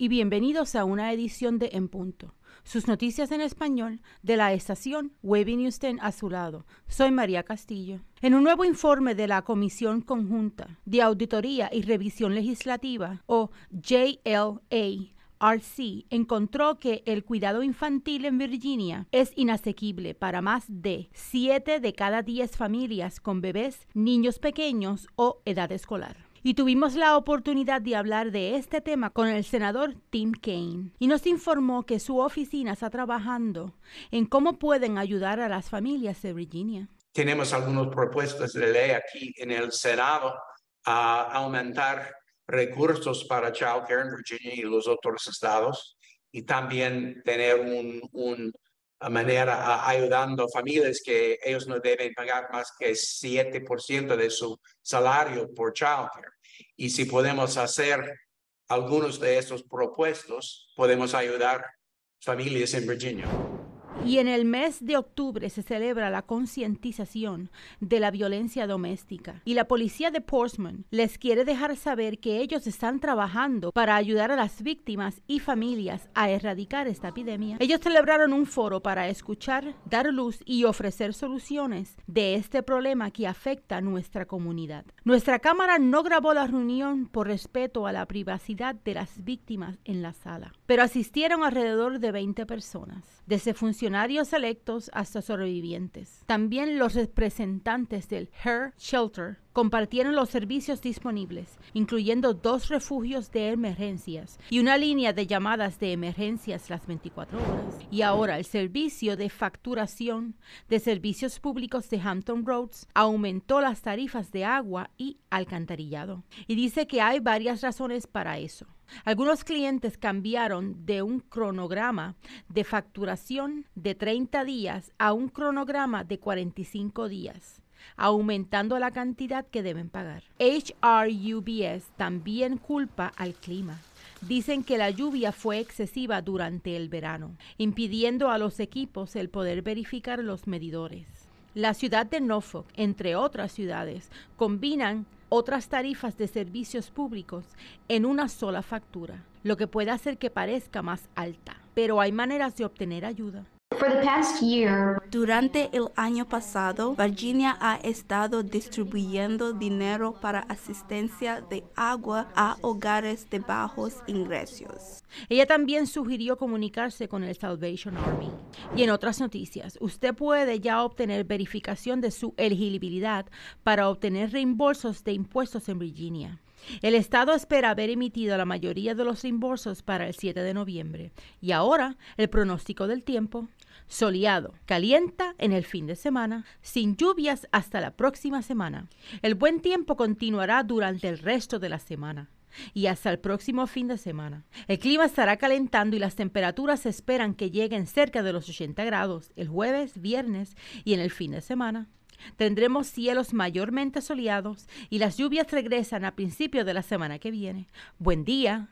y bienvenidos a una edición de En Punto. Sus noticias en español de la estación Webinusten Usted. a su lado. Soy María Castillo. En un nuevo informe de la Comisión Conjunta de Auditoría y Revisión Legislativa, o JLA, encontró que el cuidado infantil en Virginia es inasequible para más de 7 de cada 10 familias con bebés, niños pequeños o edad escolar y tuvimos la oportunidad de hablar de este tema con el senador Tim Kaine y nos informó que su oficina está trabajando en cómo pueden ayudar a las familias de Virginia. Tenemos algunas propuestas de ley aquí en el Senado a aumentar recursos para Child Care en Virginia y los otros estados y también tener un, un manera ayudando familias que ellos no deben pagar más que 7% de su salario por care. Y si podemos hacer algunos de estos propuestos, podemos ayudar familias en Virginia. Y en el mes de octubre se celebra la concientización de la violencia doméstica. Y la policía de Portsmouth les quiere dejar saber que ellos están trabajando para ayudar a las víctimas y familias a erradicar esta epidemia. Ellos celebraron un foro para escuchar, dar luz y ofrecer soluciones de este problema que afecta a nuestra comunidad. Nuestra cámara no grabó la reunión por respeto a la privacidad de las víctimas en la sala, pero asistieron alrededor de 20 personas. Desde funcionarios funcionarios electos hasta sobrevivientes. También los representantes del Her Shelter compartieron los servicios disponibles, incluyendo dos refugios de emergencias y una línea de llamadas de emergencias las 24 horas. Y ahora el servicio de facturación de servicios públicos de Hampton Roads aumentó las tarifas de agua y alcantarillado. Y dice que hay varias razones para eso. Algunos clientes cambiaron de un cronograma de facturación de 30 días a un cronograma de 45 días aumentando la cantidad que deben pagar. HRUBS también culpa al clima. Dicen que la lluvia fue excesiva durante el verano, impidiendo a los equipos el poder verificar los medidores. La ciudad de Norfolk, entre otras ciudades, combinan otras tarifas de servicios públicos en una sola factura, lo que puede hacer que parezca más alta. Pero hay maneras de obtener ayuda. Durante el año pasado, Virginia ha estado distribuyendo dinero para asistencia de agua a hogares de bajos ingresos. Ella también sugirió comunicarse con el Salvation Army. Y en otras noticias, usted puede ya obtener verificación de su elegibilidad para obtener reembolsos de impuestos en Virginia. El Estado espera haber emitido la mayoría de los reembolsos para el 7 de noviembre y ahora el pronóstico del tiempo, soleado, calienta en el fin de semana, sin lluvias hasta la próxima semana. El buen tiempo continuará durante el resto de la semana y hasta el próximo fin de semana. El clima estará calentando y las temperaturas esperan que lleguen cerca de los 80 grados el jueves, viernes y en el fin de semana. Tendremos cielos mayormente soleados y las lluvias regresan a principios de la semana que viene. Buen día.